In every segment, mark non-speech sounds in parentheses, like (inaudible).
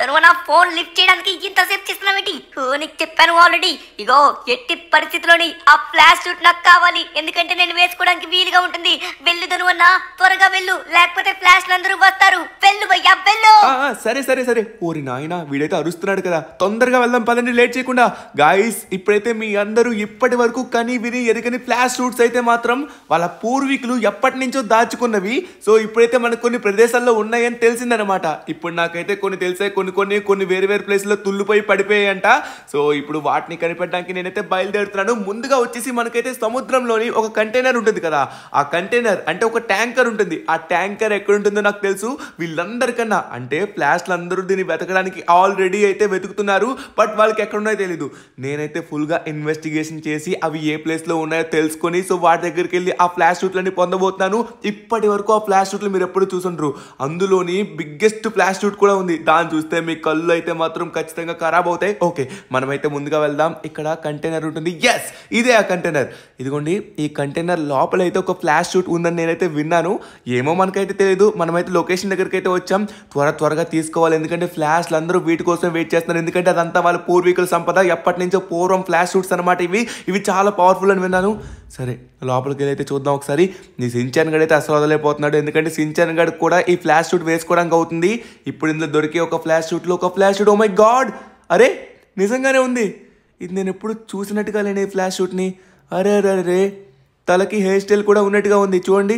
తను నా phone lift చేయడానికి ఇంతసేపు చేస్తున్నావేటి నీకు చెప్పాను ఆల్రెడీ ఇగో ఎట్టి పరిస్థితిలోని ఆ ఫ్లాష్ షూట్ నాకు కావాలి ఎందుకంటే నేను వేసుకోవడానికి వీలుగా ఉంటుంది వెళ్ళు తనువన్న త్వరగా వెళ్ళు లేకపోతే ఫ్లాష్లు అందరూ వస్తారు వెళ్ళు భయ్యా వెళ్ళు సరే సరే సరే ఓరి నాయన వీడైతే అరుస్తున్నాడు కదా తొందరగా వెళ్దాం పదండి లేట్ చేయకుండా గాయస్ ఇప్పుడైతే మీ అందరూ ఇప్పటి వరకు కని విని ఎరగని ఫ్లాష్ షూట్స్ అయితే మాత్రం వాళ్ళ పూర్వీకులు ఎప్పటి నుంచో దాచుకున్నవి సో ఇప్పుడైతే మనకు కొన్ని ప్రదేశాల్లో ఉన్నాయని తెలిసిందనమాట ఇప్పుడు నాకైతే కొన్ని కొన్ని తెలిసాయి కొన్ని కొన్ని కొన్ని వేరు వేరు ప్లేస్లో తుల్లిపోయి పడిపోయాయంట సో ఇప్పుడు వాటిని కనిపెట్టడానికి నేనైతే బయలుదేరుతున్నాను ముందుగా వచ్చేసి మనకైతే సముద్రంలోని ఒక కంటైనర్ ఉంటుంది కదా ఆ కంటైనర్ అంటే ఒక ట్యాంకర్ ఉంటుంది ఆ ట్యాంకర్ ఎక్కడ ఉంటుందో నాకు తెలుసు వీళ్ళందరికన్నా అంటే ప్లాస్ట్లు అందరూ దీన్ని వెతకడానికి ఆల్రెడీ అయితే వెతుకుతున్నారు బట్ వాళ్ళకి ఎక్కడున్నాయో తెలీదు నేనైతే ఫుల్గా ఇన్వెస్టిగేషన్ చేసి అవి ఏ ప్లేస్లో ఉన్నాయో తెలుసుకొని సో వాటి దగ్గరికి వెళ్ళి ఆ ఫ్లాష్ షూట్లన్నీ పొందబోతున్నాను ఇప్పటి వరకు ఆ ఫ్లాష్ షూట్లు మీరు ఎప్పుడు చూసుంటారు అందులోని బిగ్గెస్ట్ ఫ్లాష్ షూట్ కూడా ఉంది ఉంది దాన్ని చూస్తే మీ కళ్ళు అయితే మాత్రం ఖచ్చితంగా ఖరాబ్ అవుతాయి ఓకే మనమైతే ముందుగా వెళ్దాం ఇక్కడ కంటైనర్ ఉంటుంది ఎస్ ఇదే ఆ కంటైనర్ ఇదిగోండి ఈ కంటైనర్ లోపల అయితే ఒక ఫ్లాష్ షూట్ ఉందని నేనైతే విన్నాను ఏమో మనకైతే తెలియదు మనమైతే లొకేషన్ దగ్గరికి అయితే వచ్చాం త్వర త్వరగా తీసుకోవాలి ఎందుకంటే ఫ్లాష్లు అందరూ వీటి కోసం వెయిట్ చేస్తున్నారు ఎందుకంటే అదంతా వాళ్ళ పూర్వీకుల సంపద ఎప్పటి నుంచో పూర్వం ఫ్లాష్ షూట్స్ అనమాట ఇవి ఇవి చాలా పవర్ఫుల్ అని విన్నాను సరే లోపలికి వెళ్ళైతే చూద్దాం ఒకసారి నీ సించాన్ గడ్ అయితే అసలు వదలైపోతున్నాడు ఎందుకంటే సించాన్ గడ్ కూడా ఈ ఫ్లాష్ షూట్ వేసుకోవడానికి అవుతుంది ఇప్పుడు ఇందులో దొరికే ఒక ఫ్లాష్ షూట్లో ఒక flash suit oh my God అరే నిజంగానే ఉంది ఇది నేను ఎప్పుడు చూసినట్టుగా లేని ఫ్లాష్ షూట్ని అరే అరే అరే తలకి హెయిర్ స్టైల్ కూడా ఉన్నట్టుగా ఉంది చూడండి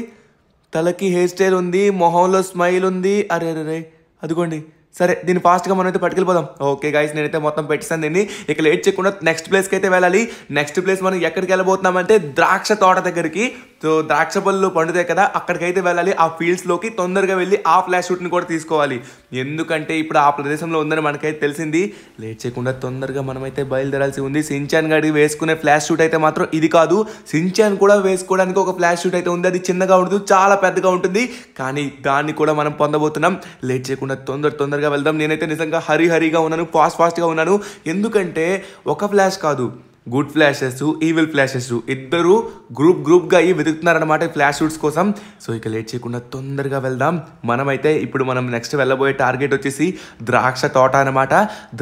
తలకి హెయిర్ స్టైల్ ఉంది మొహంలో స్మైల్ ఉంది అరే అరే అదిగోండి సరే దీన్ని ఫాస్ట్గా మనం అయితే పట్టుకెళ్ళిపోదాం ఓకే గాయస్ నేనైతే మొత్తం పెట్టిస్తాను దీన్ని ఇక లేట్ చేయకుండా నెక్స్ట్ ప్లేస్కి అయితే వెళ్ళాలి నెక్స్ట్ ప్లేస్ మనం ఎక్కడికి వెళ్ళబోతున్నామంటే ద్రాక్ష తోట దగ్గరికి సో ద్రాక్ష పళ్ళు పండుతాయి కదా అక్కడికైతే వెళ్ళాలి ఆ ఫీల్డ్స్లోకి తొందరగా వెళ్ళి ఆ ఫ్లాష్ షూట్ని కూడా తీసుకోవాలి ఎందుకంటే ఇప్పుడు ఆ ప్రదేశంలో ఉందని మనకైతే తెలిసింది లేట్ చేయకుండా తొందరగా మనమైతే బయలుదేరాల్సి ఉంది సించాన్ గడికి వేసుకునే ఫ్లాష్ షూట్ అయితే మాత్రం ఇది కాదు సించాన్ కూడా వేసుకోవడానికి ఒక ఫ్లాష్ షూట్ అయితే ఉంది అది చిన్నగా ఉండదు చాలా పెద్దగా ఉంటుంది కానీ దాన్ని కూడా మనం పొందబోతున్నాం లేట్ చేయకుండా తొందర తొందరగా వెళ్దాం నేనైతే నిజంగా హరి హరిగా ఉన్నాను ఫాస్ట్ ఫాస్ట్గా ఉన్నాను ఎందుకంటే ఒక ఫ్లాష్ కాదు గుడ్ ఫ్లాషెస్ ఈవిల్ ఫ్లాషెస్ ఇద్దరు గ్రూప్ గ్రూప్గా అవి వెతుకుతున్నారనమాట ఫ్లాష్ షూట్స్ కోసం సో ఇక లేట్ చేయకుండా తొందరగా వెళ్దాం మనమైతే ఇప్పుడు మనం నెక్స్ట్ వెళ్ళబోయే టార్గెట్ వచ్చేసి ద్రాక్ష తోట అనమాట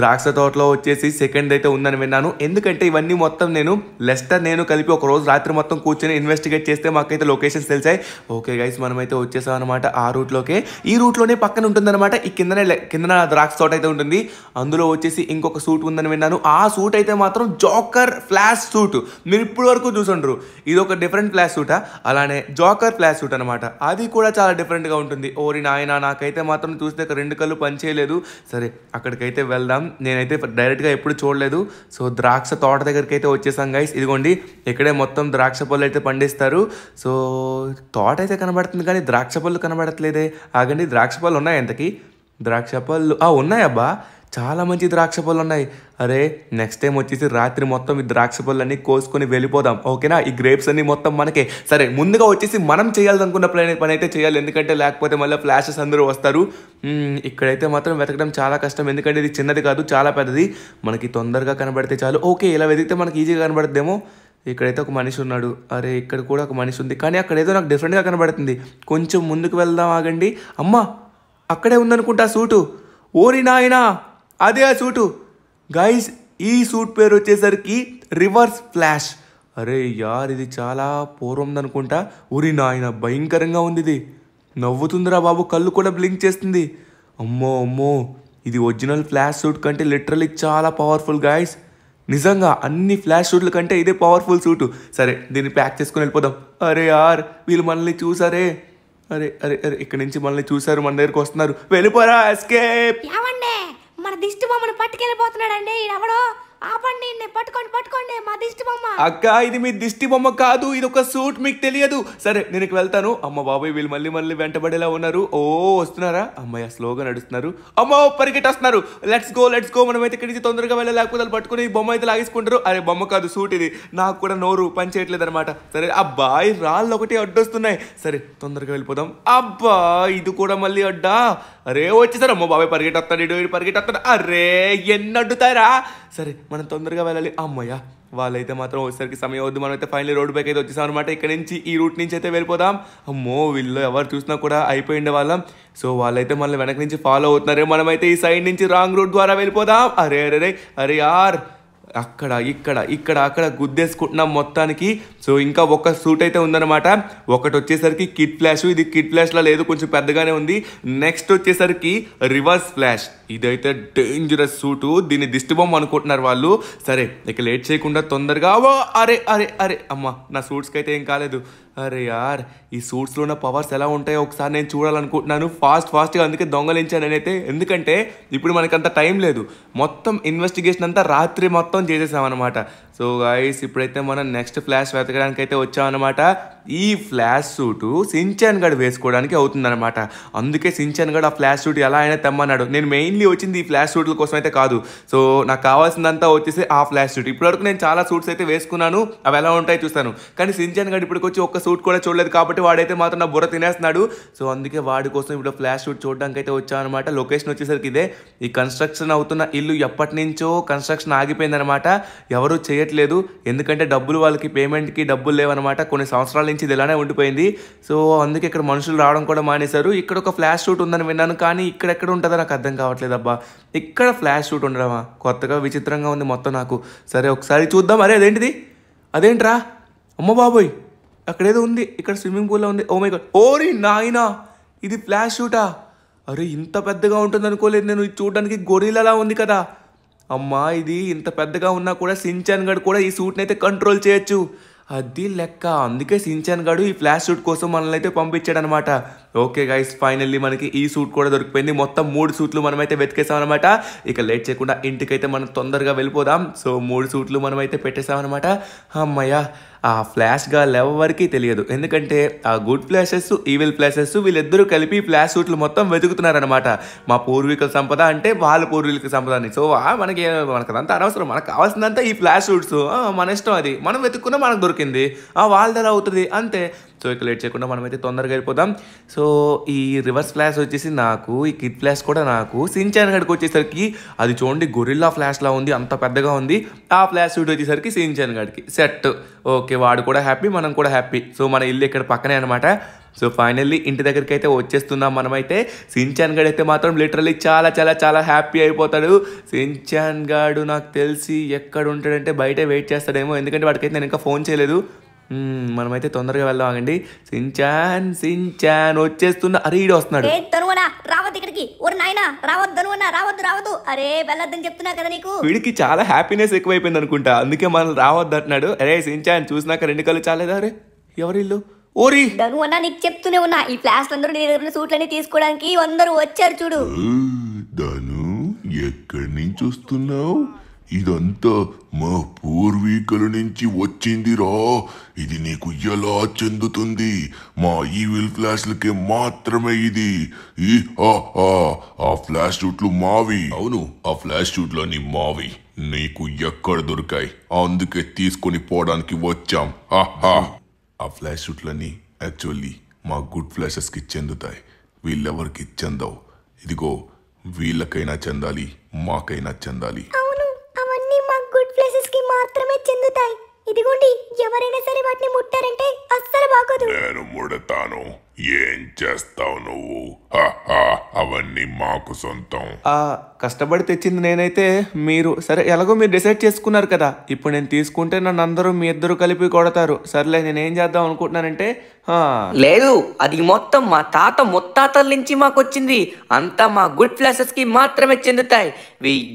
ద్రాక్ష తోటలో వచ్చేసి సెకండ్ అయితే ఉందని విన్నాను ఎందుకంటే ఇవన్నీ మొత్తం నేను లెస్టర్ నేను కలిపి ఒక రోజు రాత్రి మొత్తం కూర్చొని ఇన్వెస్టిగేట్ చేస్తే మాకైతే లొకేషన్స్ తెలిసాయి ఓకే గైస్ మనమైతే వచ్చేసాం అనమాట ఆ రూట్లోకే ఈ రూట్లోనే పక్కన ఉంటుందన్నమాట ఈ కిందనే కిందన ద్రాక్ష తోట అయితే ఉంటుంది అందులో వచ్చేసి ఇంకొక సూట్ ఉందని విన్నాను ఆ సూట్ అయితే మాత్రం జోకర్ జోకర్ ఫ్లాష్ సూట్ మీరు ఇప్పుడు వరకు చూసుండ్రు ఇది ఒక డిఫరెంట్ ఫ్లాష్ సూటా అలానే జోకర్ ఫ్లాష్ సూట్ అనమాట అది కూడా చాలా డిఫరెంట్గా ఉంటుంది ఓరి నాయన నాకైతే మాత్రం చూస్తే రెండు కళ్ళు పనిచేయలేదు సరే అక్కడికైతే వెళ్దాం నేనైతే డైరెక్ట్గా ఎప్పుడు చూడలేదు సో ద్రాక్ష తోట దగ్గరికి అయితే వచ్చేసాం గైస్ ఇదిగోండి ఇక్కడే మొత్తం ద్రాక్ష పళ్ళు అయితే పండిస్తారు సో తోట అయితే కనబడుతుంది కానీ ద్రాక్ష పళ్ళు కనబడట్లేదే ఆగండి ద్రాక్ష పళ్ళు ఉన్నాయి ఎంతకి ద్రాక్ష పళ్ళు ఉన్నాయబ్బా చాలా మంచి ద్రాక్ష పళ్ళు ఉన్నాయి అరే నెక్స్ట్ టైం వచ్చేసి రాత్రి మొత్తం ఈ ద్రాక్ష పళ్ళన్నీ కోసుకొని వెళ్ళిపోదాం ఓకేనా ఈ గ్రేప్స్ అన్ని మొత్తం మనకే సరే ముందుగా వచ్చేసి మనం చేయాలనుకున్న ప్లాన్ పని అయితే చేయాలి ఎందుకంటే లేకపోతే మళ్ళీ ఫ్లాషెస్ అందరూ వస్తారు ఇక్కడైతే మాత్రం వెతకడం చాలా కష్టం ఎందుకంటే ఇది చిన్నది కాదు చాలా పెద్దది మనకి తొందరగా కనబడితే చాలు ఓకే ఇలా వెతికితే మనకి ఈజీగా కనబడద్దేమో ఇక్కడైతే ఒక మనిషి ఉన్నాడు అరే ఇక్కడ కూడా ఒక మనిషి ఉంది కానీ అక్కడ ఏదో నాకు డిఫరెంట్గా కనబడుతుంది కొంచెం ముందుకు వెళ్దాం ఆగండి అమ్మ అక్కడే ఉందనుకుంటా సూటు ఓరి నాయనా అదే ఆ సూటు గైస్ ఈ సూట్ పేరు వచ్చేసరికి రివర్స్ ఫ్లాష్ అరే యార్ ఇది చాలా పూర్వం అనుకుంటా ఉరి నాయన భయంకరంగా ఉంది ఇది నవ్వుతుందిరా బాబు కళ్ళు కూడా బ్లింక్ చేస్తుంది అమ్మో అమ్మో ఇది ఒరిజినల్ ఫ్లాష్ సూట్ కంటే లిటరలీ చాలా పవర్ఫుల్ గాయస్ నిజంగా అన్ని ఫ్లాష్ షూట్ల కంటే ఇదే పవర్ఫుల్ సూటు సరే దీన్ని ప్యాక్ చేసుకుని వెళ్ళిపోదాం అరే యార్ వీళ్ళు మనల్ని చూసారే అరే అరే అరే ఇక్కడి నుంచి మనల్ని చూసారు మన దగ్గరకు వస్తున్నారు వెళ్ళిపోరా ఎస్కేప్ మన దిష్టి బొమ్మను పట్టుకెళ్ళిపోతున్నాడండి ఎవడో ఆపండి పట్టుకోండి పట్టుకోండి మా దిష్టి బొమ్మ అక్క ఇది మీ దిష్టి బొమ్మ కాదు ఇది ఒక సూట్ మీకు తెలియదు సరే నేను వెళ్తాను అమ్మ బాబాయ్ వీళ్ళు మళ్ళీ మళ్ళీ వెంటబడేలా ఉన్నారు ఓ వస్తున్నారా అమ్మాయి స్లోగా నడుస్తున్నారు అమ్మ పరిగెట్టేస్తున్నారు లెట్స్ గో లెట్స్ గో మనం అయితే నుంచి తొందరగా వెళ్ళే లేకపోతే పట్టుకుని ఈ బొమ్మ అయితే లాగేసుకుంటారు అరే బొమ్మ కాదు సూట్ ఇది నాకు కూడా నోరు పని చేయట్లేదు అనమాట సరే అబ్బాయి రాళ్ళు ఒకటి అడ్డొస్తున్నాయి సరే తొందరగా వెళ్ళిపోదాం అబ్బా ఇది కూడా మళ్ళీ అడ్డా అరే వచ్చేసారు అమ్మో బాబాయ్ పరిగెట్టొస్తాడు ఇడు పరిగెట్టొస్తాడు అరే ఎన్ని అడ్డుతారా సరే మనం తొందరగా వెళ్ళాలి అమ్మయ్య వాళ్ళైతే మాత్రం వచ్చేసరికి సమయం వద్దు మనమైతే ఫైనల్ రోడ్ బైక్ అయితే వచ్చేసాం అనమాట ఇక్కడ నుంచి ఈ రూట్ నుంచి అయితే వెళ్ళిపోదాం అమ్మో వీళ్ళు ఎవరు చూసినా కూడా అయిపోయిండే వాళ్ళం సో వాళ్ళైతే మనల్ని వెనక నుంచి ఫాలో అవుతున్నారే మనమైతే ఈ సైడ్ నుంచి రాంగ్ రూట్ ద్వారా వెళ్ళిపోదాం అరే అరే అరే యార్ అక్కడ ఇక్కడ ఇక్కడ అక్కడ గుద్దేసుకుంటున్నాం మొత్తానికి సో ఇంకా ఒక సూట్ అయితే ఉందన్నమాట ఒకటి వచ్చేసరికి కిట్ ఫ్లాష్ ఇది కిట్ ఫ్లాష్లా లేదు కొంచెం పెద్దగానే ఉంది నెక్స్ట్ వచ్చేసరికి రివర్స్ ఫ్లాష్ ఇదైతే డేంజరస్ సూటు దీన్ని దిష్టిబొమ్మ అనుకుంటున్నారు వాళ్ళు సరే ఇక లేట్ చేయకుండా తొందరగా అరే అరే అరే అమ్మ నా సూట్స్కి అయితే ఏం కాలేదు అరే యార్ ఈ సూట్స్లో ఉన్న పవర్స్ ఎలా ఉంటాయో ఒకసారి నేను చూడాలనుకుంటున్నాను ఫాస్ట్ ఫాస్ట్గా అందుకే దొంగలించాను అయితే ఎందుకంటే ఇప్పుడు మనకంత టైం లేదు మొత్తం ఇన్వెస్టిగేషన్ అంతా రాత్రి మొత్తం చేసేసామన్నమాట సో గాయస్ ఇప్పుడైతే మనం నెక్స్ట్ ఫ్లాష్ వెతకడానికి అయితే వచ్చామన్నమాట ఈ ఫ్లాష్ సూటు సించాన్ గడ్ వేసుకోవడానికి అవుతుందన్నమాట అందుకే సించాన్ గడ్ ఆ ఫ్లాష్ సూట్ ఎలా అయినా తెమ్మన్నాడు నేను మెయిన్లీ వచ్చింది ఈ ఫ్లాష్ సూట్ల కోసం అయితే కాదు సో నాకు కావాల్సిందంతా వచ్చేసి ఆ ఫ్లాష్ సూట్ ఇప్పటివరకు నేను చాలా సూట్స్ అయితే వేసుకున్నాను అవి ఎలా ఉంటాయో చూస్తాను కానీ సించాన్ గడ్ ఇప్పటికొచ్చి ఒక్క షూట్ కూడా చూడలేదు కాబట్టి వాడైతే మాత్రం నా బుర్ర తినేస్తున్నాడు సో అందుకే వాడి కోసం ఇప్పుడు ఫ్లాష్ షూట్ చూడడానికి అయితే వచ్చాను అనమాట లొకేషన్ వచ్చేసరికి ఇదే ఈ కన్స్ట్రక్షన్ అవుతున్న ఇల్లు ఎప్పటి నుంచో కన్స్ట్రక్షన్ ఆగిపోయిందనమాట ఎవరు చేయట్లేదు ఎందుకంటే డబ్బులు వాళ్ళకి పేమెంట్కి డబ్బులు లేవన్నమాట కొన్ని సంవత్సరాల నుంచి ఇది ఇలానే ఉండిపోయింది సో అందుకే ఇక్కడ మనుషులు రావడం కూడా మానేశారు ఇక్కడ ఒక ఫ్లాష్ షూట్ ఉందని విన్నాను కానీ ఇక్కడ ఎక్కడ ఉంటుందో నాకు అర్థం కావట్లేదు అబ్బా ఇక్కడ ఫ్లాష్ షూట్ ఉండడమా కొత్తగా విచిత్రంగా ఉంది మొత్తం నాకు సరే ఒకసారి చూద్దాం అరే అదేంటిది అదేంట్రా అమ్మ బాబోయ్ అక్కడేదో ఉంది ఇక్కడ స్విమ్మింగ్ పూల్లో ఉంది ఓ మై గాడ్ ఓరి నాయనా ఇది ఫ్లాష్ షూటా అరే ఇంత పెద్దగా ఉంటుంది అనుకోలేదు నేను చూడడానికి గొరిలలా ఉంది కదా అమ్మా ఇది ఇంత పెద్దగా ఉన్నా కూడా సించాన్ గడ్ కూడా ఈ సూట్ని అయితే కంట్రోల్ చేయొచ్చు అది లెక్క అందుకే సించాన్ గడు ఈ ఫ్లాష్ షూట్ కోసం మనల్ని అయితే పంపించాడనమాట ఓకే గైస్ ఫైనల్లీ మనకి ఈ సూట్ కూడా దొరికిపోయింది మొత్తం మూడు సూట్లు మనమైతే వెతికేసామన్నమాట ఇక లేట్ చేయకుండా ఇంటికైతే మనం తొందరగా వెళ్ళిపోదాం సో మూడు సూట్లు మనమైతే పెట్టేసామన్నమాట అమ్మయ్య ఆ ఫ్లాష్గా లెవరికి తెలియదు ఎందుకంటే ఆ గుడ్ ఫ్లాషెస్ ఈవిల్ ఫ్లాషెస్ వీళ్ళిద్దరూ కలిపి ఫ్లాష్ సూట్లు మొత్తం వెతుకుతున్నారనమాట మా పూర్వీకుల సంపద అంటే వాళ్ళ పూర్వీకుల సంపదని సో మనకి మనకు అదంతా అనవసరం మనకు కావాల్సిందంతా ఈ ఫ్లాష్ సూట్స్ మన ఇష్టం అది మనం వెతుక్కున్నా మనకు దొరికింది వాళ్ళది ఎలా అవుతుంది అంతే సో ఇక లేట్ చేయకుండా మనమైతే తొందరగా వెళ్ళిపోదాం సో ఈ రివర్స్ ఫ్లాష్ వచ్చేసి నాకు ఈ కిడ్ ఫ్లాష్ కూడా నాకు సించాన్ గడ్కి వచ్చేసరికి అది చూడండి గొరిల్లా ఫ్లాష్లా ఉంది అంత పెద్దగా ఉంది ఆ ఫ్లాష్ షూట్ వచ్చేసరికి సించాన్ గడ్కి సెట్ ఓకే వాడు కూడా హ్యాపీ మనం కూడా హ్యాపీ సో మన ఇల్లు ఇక్కడ పక్కనే అనమాట సో ఫైనల్లీ ఇంటి దగ్గరికి అయితే వచ్చేస్తున్నాం మనమైతే సించాన్ గడ్ అయితే మాత్రం లిటరలీ చాలా చాలా చాలా హ్యాపీ అయిపోతాడు సించాన్ గాడు నాకు తెలిసి ఎక్కడ ఉంటాడంటే బయట వెయిట్ చేస్తాడేమో ఎందుకంటే వాడికైతే నేను ఇంకా ఫోన్ చేయలేదు మనమైతే తొందరగా వెళ్దామండి సించాన్ సించాన్ వచ్చేస్తున్నా అరే ఈడు వస్తున్నాడు రావద్దు ఇక్కడికి ఓరు నాయన రావద్దు రావద్దు రావద్దు అరే వెళ్ళొద్దని చెప్తున్నా కదా నీకు వీడికి చాలా హ్యాపీనెస్ ఎక్కువైపోయింది అనుకుంటా అందుకే మనం రావద్దు అంటున్నాడు అరే సించాన్ చూసినాక రెండు కళ్ళు చాలేదా అరే ఎవరిల్లు ఓరి అన్న నీకు చెప్తూనే ఉన్నా ఈ ఫ్లాష్ అందరూ నీ దగ్గర సూట్లన్నీ తీసుకోవడానికి అందరూ వచ్చారు చూడు ధను ఎక్కడి నుంచి వస్తున్నావు ఇదంతా మా పూర్వీకుల నుంచి వచ్చిందిరా ఇది నీకు ఎలా చెందుతుంది మా ఈవిల్ ఫ్లాష్లకే మాత్రమే ఇది ఈ ఆ ఫ్లాష్ షూట్లు మావి అవును ఆ ఫ్లాష్ అని మావి నీకు ఎక్కడ దొరికాయి అందుకే తీసుకొని పోవడానికి వచ్చాం ఆ ఫ్లాష్ షూట్లన్నీ యాక్చువల్లీ మా గుడ్ ఫ్లాషెస్కి చెందుతాయి వీళ్ళెవరికి చెందవు ఇదిగో వీళ్ళకైనా చెందాలి మాకైనా చెందాలి మాత్రమే చెందుతాయి ఇదిగోండి ఎవరైనా సరే వాటిని ముట్టారంటే అస్సలు బాగోదు నేను ముడతాను ఏం చేస్తావు నువ్వు అవన్నీ మాకు సొంతం ఆ కష్టపడి తెచ్చింది నేనైతే మీరు సరే ఎలాగో మీరు డిసైడ్ చేసుకున్నారు కదా ఇప్పుడు నేను తీసుకుంటే నన్ను అందరూ మీ ఇద్దరు కలిపి కొడతారు సర్లే నేనేం చేద్దాం అనుకుంటున్నానంటే లేదు అది మొత్తం మా తాత ముత్తాతల నుంచి మాకు వచ్చింది అంతా మా గుడ్ ఫ్లాసెస్ కి మాత్రమే చెందుతాయి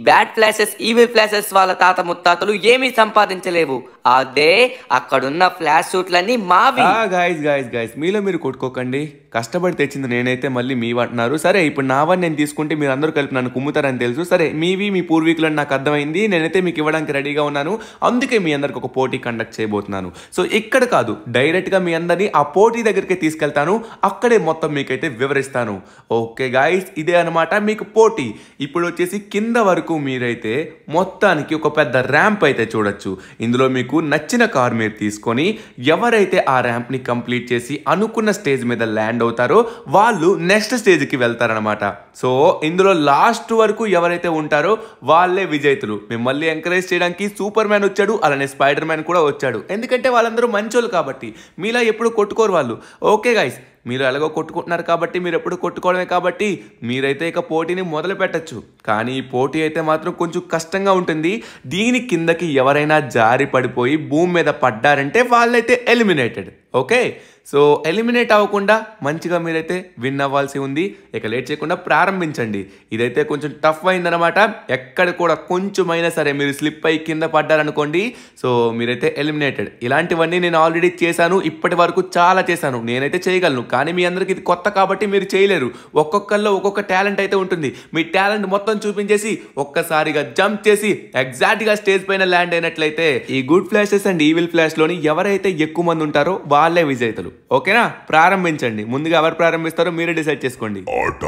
బ్యాడ్ ఫ్లాసెస్ ఈవిల్ ఫ్లాసెస్ వాళ్ళ తాత ముత్తాతలు ఏమీ సంపాదించలేవు అదే అక్కడున్న ఫ్లాష్ సూట్లన్నీ మావి గాయస్ గాయస్ గాయస్ మీలో మీరు కొట్టుకోకండి కష్టపడి తెచ్చింది నేనైతే మళ్ళీ అంటున్నారు సరే ఇప్పుడు నావని నేను తీసుకుంటే మీరు అందరూ కలిపి నన్ను కుమ్ముతారని తెలుసు సరే మీవి మీ పూర్వీకులు నాకు అర్థమైంది నేనైతే మీకు ఇవ్వడానికి రెడీగా ఉన్నాను అందుకే మీ అందరికి ఒక పోటీ కండక్ట్ చేయబోతున్నాను సో ఇక్కడ కాదు డైరెక్ట్గా మీ అందరినీ ఆ పోటీ దగ్గరికి తీసుకెళ్తాను అక్కడే మొత్తం మీకైతే వివరిస్తాను ఓకే గాయస్ ఇదే అనమాట మీకు పోటీ ఇప్పుడు వచ్చేసి కింద వరకు మీరైతే మొత్తానికి ఒక పెద్ద ర్యాంప్ అయితే చూడొచ్చు ఇందులో మీకు నచ్చిన కార్ మీరు తీసుకొని ఎవరైతే ఆ ర్యాంప్ని కంప్లీట్ చేసి అనుకున్న స్టేజ్ మీద ల్యాండ్ అవుతారో వాళ్ళు నెక్స్ట్ స్టేజ్కి వెళ్తారనమాట సో ఇందులో లాస్ట్ వరకు ఎవరైతే ఉంటారో వాళ్ళే విజేతలు మిమ్మల్ని ఎంకరేజ్ చేయడానికి సూపర్ మ్యాన్ వచ్చాడు అలానే స్పైడర్ మ్యాన్ కూడా వచ్చాడు ఎందుకంటే వాళ్ళందరూ మంచోళ్ళు కాబట్టి మీలా ఎప్పుడు కొట్టుకోరు వాళ్ళు ఓకే గాయస్ మీరు ఎలాగో కొట్టుకుంటున్నారు కాబట్టి మీరు ఎప్పుడు కొట్టుకోవడమే కాబట్టి మీరైతే ఇక పోటీని మొదలు పెట్టచ్చు కానీ ఈ పోటీ అయితే మాత్రం కొంచెం కష్టంగా ఉంటుంది దీని కిందకి ఎవరైనా జారి పడిపోయి భూమి మీద పడ్డారంటే వాళ్ళైతే ఎలిమినేటెడ్ ఓకే సో ఎలిమినేట్ అవ్వకుండా మంచిగా మీరైతే విన్ అవ్వాల్సి ఉంది ఇక లేట్ చేయకుండా ప్రారంభించండి ఇదైతే కొంచెం టఫ్ అయిందనమాట ఎక్కడ కూడా కొంచెమైనా సరే మీరు స్లిప్ అయ్యి కింద పడ్డారనుకోండి సో మీరైతే ఎలిమినేటెడ్ ఇలాంటివన్నీ నేను ఆల్రెడీ చేశాను ఇప్పటి వరకు చాలా చేశాను నేనైతే చేయగలను కానీ మీ అందరికి ఇది కొత్త కాబట్టి మీరు చేయలేరు ఒక్కొక్కరిలో ఒక్కొక్క టాలెంట్ అయితే ఉంటుంది మీ టాలెంట్ మొత్తం చూపించేసి ఒక్కసారిగా జంప్ చేసి ఎగ్జాక్ట్గా స్టేజ్ పైన ల్యాండ్ అయినట్లయితే ఈ గుడ్ ఫ్లాషెస్ అండ్ ఈవిల్ ఫ్లాష్లోని ఎవరైతే ఎక్కువ మంది ఉంటారో వాళ్ళే విజేతలు ఓకేనా ప్రారంభించండి ముందుగా ఎవరు ప్రారంభిస్తారో మీరే డిసైడ్ చేసుకోండి ఆట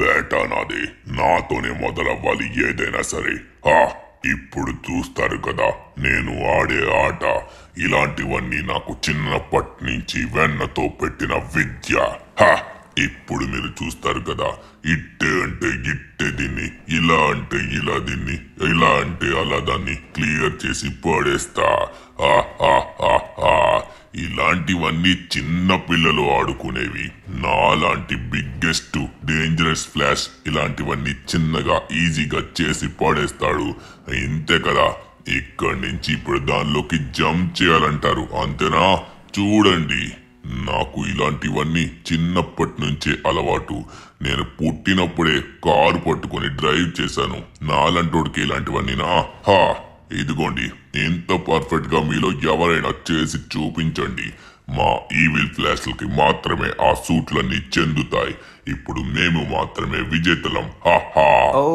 వేట నాది నాతోనే మొదలవ్వాలి ఏదైనా సరే ఇప్పుడు చూస్తారు కదా నేను ఆడే ఆట ఇలాంటివన్నీ నాకు చిన్నప్పటి నుంచి వెన్నతో పెట్టిన విద్య హా ఇప్పుడు మీరు చూస్తారు కదా ఇట్టే అంటే గిట్టే దీన్ని ఇలా అంటే ఇలా దీన్ని ఇలా అంటే అలా దాన్ని క్లియర్ చేసి పడేస్తా ఇలాంటివన్నీ చిన్న పిల్లలు ఆడుకునేవి నాలాంటి బిగ్గెస్ట్ డేంజరస్ ఫ్లాష్ ఇలాంటివన్నీ చిన్నగా ఈజీగా చేసి పడేస్తాడు ఇంతే కదా ఇక్కడి నుంచి ఇప్పుడు దానిలోకి జంప్ చేయాలంటారు అంతేనా చూడండి నాకు ఇలాంటివన్నీ చిన్నప్పటి నుంచే అలవాటు నేను పుట్టినప్పుడే కారు పట్టుకొని డ్రైవ్ చేశాను నాలంటోడికి ఇలాంటివన్నీ నా హా ఇదిగోండి ఎంత పర్ఫెక్ట్గా మీలో ఎవరైనా చేసి చూపించండి మా ఈవిల్ ఫ్లాష్లకి మాత్రమే ఆ సూట్లన్నీ చెందుతాయి ఇప్పుడు మేము మాత్రమే విజేతలం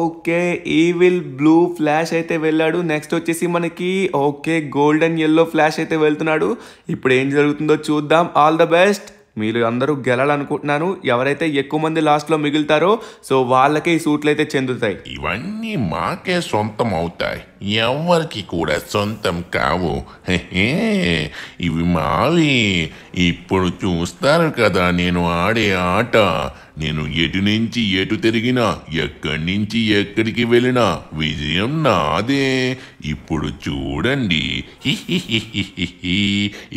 ఓకే ఈవిల్ బ్లూ ఫ్లాష్ అయితే వెళ్ళాడు నెక్స్ట్ వచ్చేసి మనకి ఓకే గోల్డెన్ ఎల్లో ఫ్లాష్ అయితే వెళ్తున్నాడు ఇప్పుడు ఏం జరుగుతుందో చూద్దాం ఆల్ ద బెస్ట్ మీరు అందరూ గెలాలనుకుంటున్నాను ఎవరైతే ఎక్కువ మంది లాస్ట్లో మిగులుతారో సో వాళ్ళకే ఈ సూట్లు అయితే చెందుతాయి ఇవన్నీ మాకే సొంతం అవుతాయి ఎవరికి కూడా సొంతం కావు ఇవి మావి ఇప్పుడు చూస్తారు కదా నేను ఆడే ఆట నేను ఎటు నుంచి ఎటు తిరిగినా ఎక్కడి నుంచి ఎక్కడికి వెళ్ళినా విజయం నాదే ఇప్పుడు చూడండి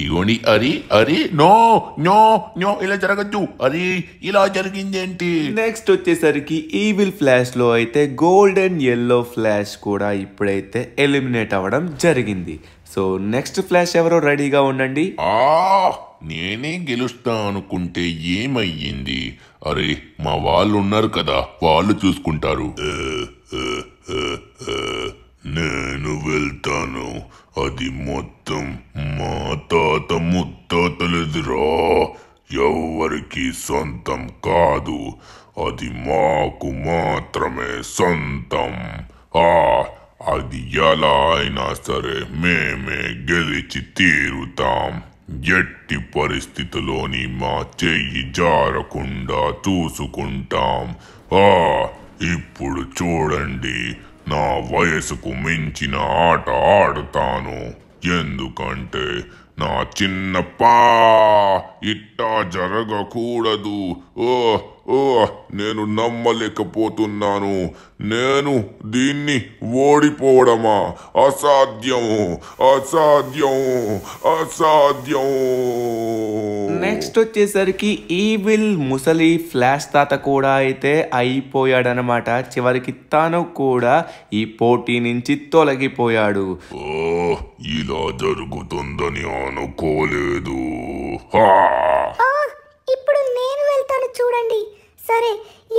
ఇగోని అరే అరే నో నో నో ఇలా జరగచ్చు అరి ఇలా జరిగిందేంటి నెక్స్ట్ వచ్చేసరికి ఈవిల్ ఫ్లాష్ లో అయితే గోల్డెన్ ఎల్లో ఫ్లాష్ కూడా ఇప్పుడైతే ఎలిమినేట్ అవ్వడం జరిగింది సో నెక్స్ట్ ఫ్లాష్ ఎవరో రెడీగా ఉండండి నేనే గెలుస్తా అనుకుంటే ఏమయ్యింది అరే మా వాళ్ళు ఉన్నారు కదా వాళ్ళు చూసుకుంటారు నేను వెళ్తాను అది మొత్తం మా తాత ముత్తాతలదిరా ఎవరికి సొంతం కాదు అది మాకు మాత్రమే సొంతం ఆ అది ఎలా అయినా సరే మేమే గెలిచి తీరుతాం ఎట్టి పరిస్థితిలోని మా చెయ్యి జారకుండా చూసుకుంటాం ఆ ఇప్పుడు చూడండి నా వయసుకు మించిన ఆట ఆడతాను ఎందుకంటే నా చిన్న పా ఇట్టా జరగకూడదు ఓ నేను నమ్మలేకపోతున్నాను నేను దీన్ని ఓడిపోవడమా అసాధ్యం అసాధ్యం అసాధ్యం నెక్స్ట్ వచ్చేసరికి ఈవిల్ ముసలి ఫ్లాష్ తాత కూడా అయితే అయిపోయాడనమాట చివరికి తాను కూడా ఈ పోటీ నుంచి తొలగిపోయాడు ఇలా జరుగుతుందని అనుకోలేదు ఇప్పుడు చూడండి సరే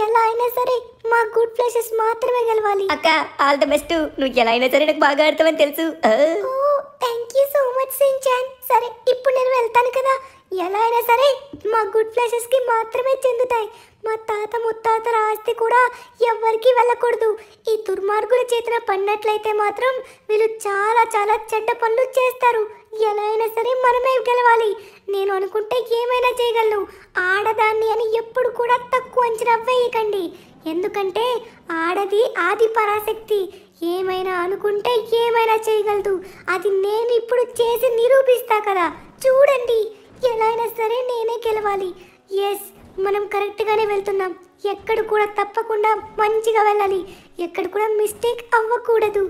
ఎలా అయినా సరే మా గుడ్ ప్లేసెస్ మాత్రమే గెలవాలి అక్క ఆల్ ద బెస్ట్ నువ్వు ఎలా అయినా సరే నాకు బాగా ఆడతావని తెలుసు thank you so much Shinchan సరే ఇప్పుడు నేను వెళ్తాను కదా ఎలా అయినా సరే మా గుడ్ ప్లేసెస్కి మాత్రమే చెందుతాయి మా తాత ముత్తాతల ఆస్తి కూడా ఎవ్వరికి వెళ్ళకూడదు ఈ దుర్మార్గుల చేతిన పడినట్లయితే మాత్రం వీళ్ళు చాలా చాలా చెడ్డ పనులు చేస్తారు ఎలా అయినా సరే మనమే గెలవాలి నేను అనుకుంటే ఏమైనా చేయగలను ఆడదాన్ని అని ఎప్పుడు కూడా తక్కువ అంచనా వేయకండి ఎందుకంటే ఆడది ఆది పరాశక్తి ఏమైనా అనుకుంటే ఏమైనా చేయగలదు అది నేను ఇప్పుడు చేసి నిరూపిస్తా కదా చూడండి ఎలా అయినా సరే నేనే గెలవాలి ఎస్ మనం కరెక్ట్గానే వెళ్తున్నాం ఎక్కడ కూడా తప్పకుండా మంచిగా వెళ్ళాలి ఎక్కడ కూడా మిస్టేక్ అవ్వకూడదు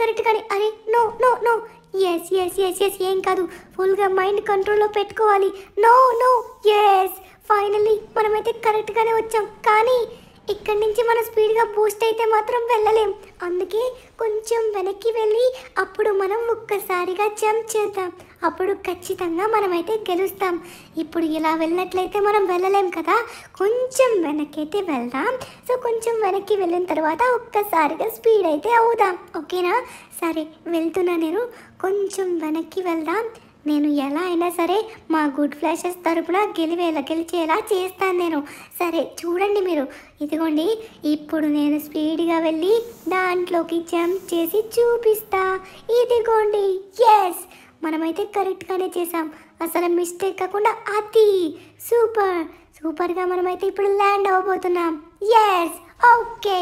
కరెక్ట్గానే అరే no no no yes yes yes yes ఏం కాదు ఫుల్గా మైండ్ కంట్రోల్లో పెట్టుకోవాలి నో నో ఎస్ ఫైనల్లీ మనమైతే కరెక్ట్గానే వచ్చాం కానీ ఇక్కడి నుంచి మనం స్పీడ్గా బూస్ట్ అయితే మాత్రం వెళ్ళలేం అందుకే కొంచెం వెనక్కి వెళ్ళి అప్పుడు మనం ఒక్కసారిగా జంప్ చేద్దాం అప్పుడు ఖచ్చితంగా మనమైతే గెలుస్తాం ఇప్పుడు ఇలా వెళ్ళినట్లయితే మనం వెళ్ళలేం కదా కొంచెం వెనక్కి అయితే వెళ్దాం సో కొంచెం వెనక్కి వెళ్ళిన తర్వాత ఒక్కసారిగా స్పీడ్ అయితే అవుదాం ఓకేనా సరే వెళ్తున్నా నేను కొంచెం వెనక్కి వెళ్దాం నేను ఎలా అయినా సరే మా గుడ్ ఫ్లాషెస్ తరపున గెలివేలా గెలిచేలా చేస్తాను నేను సరే చూడండి మీరు ఇదిగోండి ఇప్పుడు నేను స్పీడ్గా వెళ్ళి దాంట్లోకి జంప్ చేసి చూపిస్తా ఇదిగోండి ఎస్ మనమైతే కరెక్ట్గానే చేసాం అసలు మిస్టేక్ కాకుండా అతి సూపర్ సూపర్గా మనమైతే ఇప్పుడు ల్యాండ్ అవ్వబోతున్నాం ఎస్ ఓకే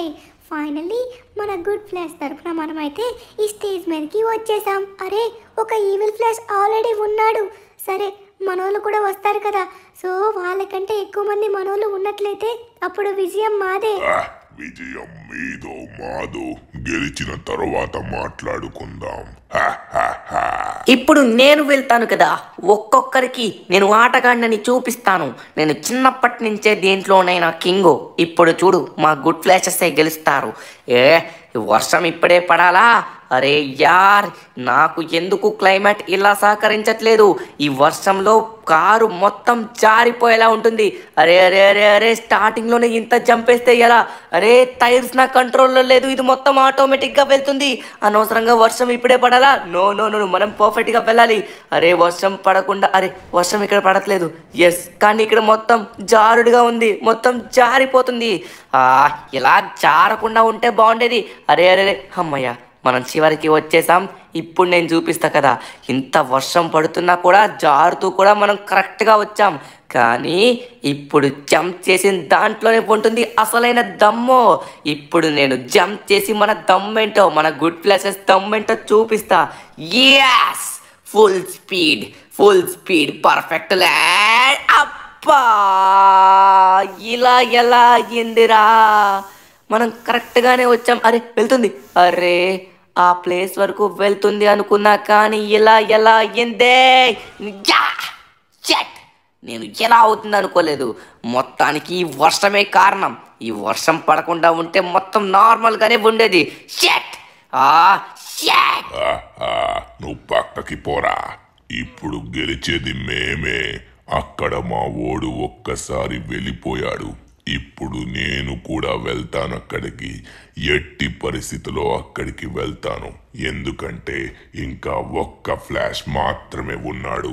ఫైనల్లీ మన గుడ్ ఫ్లాష్ తరఫున మనమైతే ఈ స్టేజ్ మీదకి వచ్చేసాం అరే ఒక ఈవిల్ ఫ్లాష్ ఆల్రెడీ ఉన్నాడు సరే మనోళ్ళు కూడా వస్తారు కదా సో వాళ్ళకంటే ఎక్కువ మంది మనోళ్ళు ఉన్నట్లయితే అప్పుడు విజయం మాదే విజయం మీదో మాదో గెలిచిన తర్వాత మాట్లాడుకుందాం ఇప్పుడు నేను వెళ్తాను కదా ఒక్కొక్కరికి నేను ఆటగాడినని చూపిస్తాను నేను చిన్నప్పటి నుంచే దీంట్లోనైనా కింగు ఇప్పుడు చూడు మా గుడ్ ఫ్లాషెస్ గెలుస్తారు ఏ వర్షం ఇప్పుడే పడాలా అరే యార్ నాకు ఎందుకు క్లైమేట్ ఇలా సహకరించట్లేదు ఈ వర్షంలో కారు మొత్తం జారిపోయేలా ఉంటుంది అరే అరే అరే అరే స్టార్టింగ్లోనే ఇంత జంపేస్తే ఎలా అరే టైర్స్ నా కంట్రోల్లో లేదు ఇది మొత్తం ఆటోమేటిక్గా వెళ్తుంది అనవసరంగా వర్షం ఇప్పుడే పడాలా నో నో నో మనం పర్ఫెక్ట్గా వెళ్ళాలి అరే వర్షం పడకుండా అరే వర్షం ఇక్కడ పడట్లేదు ఎస్ కానీ ఇక్కడ మొత్తం జారుడుగా ఉంది మొత్తం జారిపోతుంది ఇలా జారకుండా ఉంటే బాగుండేది అరే అరే అమ్మయ్యా మనం చివరికి వచ్చేసాం ఇప్పుడు నేను చూపిస్తా కదా ఇంత వర్షం పడుతున్నా కూడా జారుతూ కూడా మనం కరెక్ట్గా వచ్చాం కానీ ఇప్పుడు జంప్ చేసిన దాంట్లోనే ఉంటుంది అసలైన దమ్ము ఇప్పుడు నేను జంప్ చేసి మన దమ్మేంటో మన గుడ్ ప్లేసెస్ దమ్మేంటో చూపిస్తా yes full speed full speed perfect land అప్పా ఇలా ఎలా అయ్యిందిరా మనం కరెక్ట్గానే వచ్చాం అరే వెళ్తుంది అరే ఆ ప్లేస్ వరకు వెళ్తుంది అనుకున్నా కానీ ఇలా ఎలా అయ్యిందే నేను ఎలా అవుతుంది అనుకోలేదు మొత్తానికి ఈ వర్షమే కారణం ఈ వర్షం పడకుండా ఉంటే మొత్తం నార్మల్గానే ఉండేది నువ్వు పక్కకి పోరా ఇప్పుడు గెలిచేది మేమే అక్కడ మా ఓడు ఒక్కసారి వెళ్ళిపోయాడు ఇప్పుడు నేను కూడా వెళ్తాను అక్కడికి ఎట్టి పరిస్థితిలో అక్కడికి వెళ్తాను ఎందుకంటే ఇంకా ఒక్క ఫ్లాష్ మాత్రమే ఉన్నాడు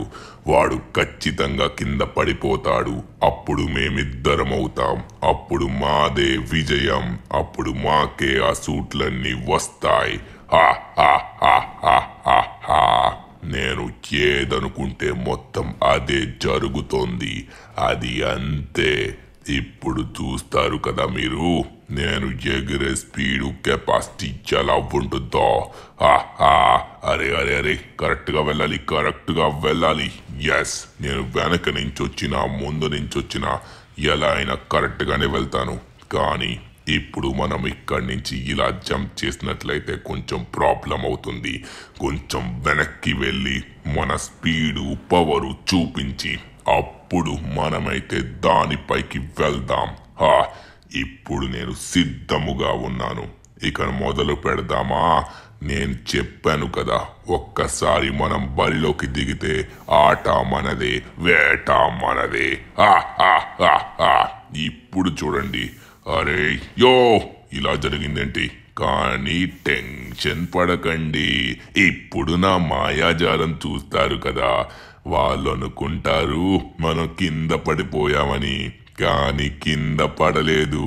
వాడు ఖచ్చితంగా కింద పడిపోతాడు అప్పుడు మేమిద్దరం అవుతాం అప్పుడు మాదే విజయం అప్పుడు మాకే ఆ సూట్లన్నీ వస్తాయి నేను ఏదనుకుంటే మొత్తం అదే జరుగుతోంది అది అంతే ఇప్పుడు చూస్తారు కదా మీరు నేను ఎగిరే స్పీడు కెపాసిటీ చాలా ఉంటుందో అరే అరే అరే కరెక్ట్గా వెళ్ళాలి కరెక్ట్గా వెళ్ళాలి ఎస్ నేను వెనక నుంచి వచ్చిన ముందు నుంచి వచ్చిన ఎలా అయినా కరెక్ట్గానే వెళ్తాను కానీ ఇప్పుడు మనం ఇక్కడి నుంచి ఇలా జంప్ చేసినట్లయితే కొంచెం ప్రాబ్లం అవుతుంది కొంచెం వెనక్కి వెళ్ళి మన స్పీడు పవరు చూపించి అప్ అప్పుడు మనమైతే దానిపైకి వెళ్దాం హా ఇప్పుడు నేను సిద్ధముగా ఉన్నాను ఇక మొదలు పెడదామా నేను చెప్పాను కదా ఒక్కసారి మనం బరిలోకి దిగితే ఆట మనదే వేట మనదే ఇప్పుడు చూడండి అరే యో ఇలా జరిగిందేంటి కానీ టెన్షన్ పడకండి ఇప్పుడు నా మాయాజాలం చూస్తారు కదా వాళ్ళు అనుకుంటారు మనం కింద పడిపోయామని కానీ కింద పడలేదు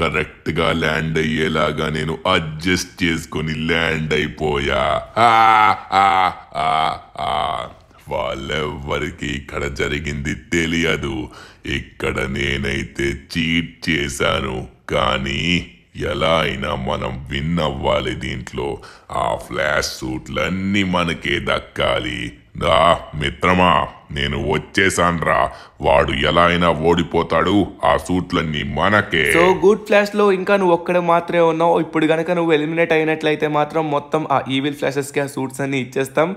కరెక్ట్గా ల్యాండ్ అయ్యేలాగా నేను అడ్జస్ట్ చేసుకొని ల్యాండ్ అయిపోయా వాళ్ళెవ్వరికి ఇక్కడ జరిగింది తెలియదు ఇక్కడ నేనైతే చీట్ చేశాను కానీ ఎలా అయినా మనం విన్ అవ్వాలి దీంట్లో ఆ ఫ్లాష్ సూట్లన్నీ మనకే దక్కాలి దా మిత్రమా నేను వచ్చేసాన్రా వాడు ఎలా అయినా ఓడిపోతాడు ఆ సూట్లన్నీ మనకే సో గుడ్ ఫ్లాష్ లో ఇంకా నువ్వు ఒక్కడే మాత్రమే ఉన్నావు ఇప్పుడు గనక నువ్వు ఎలిమినేట్ అయినట్లయితే మాత్రం మొత్తం ఆ ఈవిల్ ఫ్లాషెస్ కి ఆ సూట్స్ అన్ని ఇచ్చేస్తాం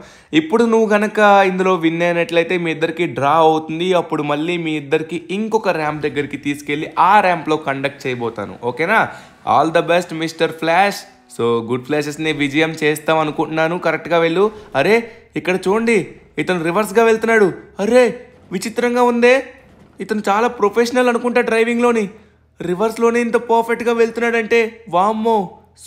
ఇప్పుడు నువ్వు గనక ఇందులో విన్ అయినట్లయితే మీ ఇద్దరికి డ్రా అవుతుంది అప్పుడు మళ్ళీ మీ ఇద్దరికి ఇంకొక ర్యాంప్ దగ్గరికి తీసుకెళ్లి ఆ ర్యాంప్ లో కండక్ట్ చేయబోతాను ఓకేనా all the best mister flash so good ప్లేసెస్ని విజయం చేస్తాం అనుకుంటున్నాను కరెక్ట్గా వెళ్ళు అరే ఇక్కడ చూడండి ఇతను రివర్స్గా వెళ్తున్నాడు అరే విచిత్రంగా ఉందే ఇతను చాలా ప్రొఫెషనల్ అనుకుంటా డ్రైవింగ్లోని రివర్స్లోనే ఇంత పర్ఫెక్ట్గా వెళ్తున్నాడంటే వామ్మో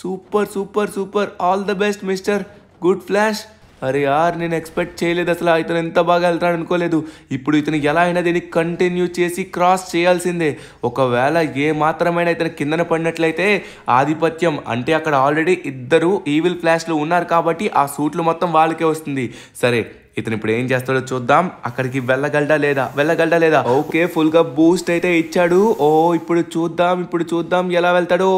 super super super all the best mister good flash అరే యార్ నేను ఎక్స్పెక్ట్ చేయలేదు అసలు ఇతను ఎంత బాగా వెళ్తాడు అనుకోలేదు ఇప్పుడు ఇతను ఎలా అయినా దీన్ని కంటిన్యూ చేసి క్రాస్ చేయాల్సిందే ఒకవేళ ఏ మాత్రమైనా ఇతను కిందన పడినట్లయితే ఆధిపత్యం అంటే అక్కడ ఆల్రెడీ ఇద్దరు ఈవిల్ ఫ్లాష్లు ఉన్నారు కాబట్టి ఆ సూట్లు మొత్తం వాళ్ళకే వస్తుంది సరే ఇతను ఇప్పుడు ఏం చేస్తాడో చూద్దాం అక్కడికి వెళ్ళగలడా లేదా వెళ్ళగలడా లేదా ఓకే ఫుల్ గా బూస్ట్ అయితే ఇచ్చాడు ఓ ఇప్పుడు చూద్దాం ఇప్పుడు చూద్దాం ఎలా వెళ్తాడో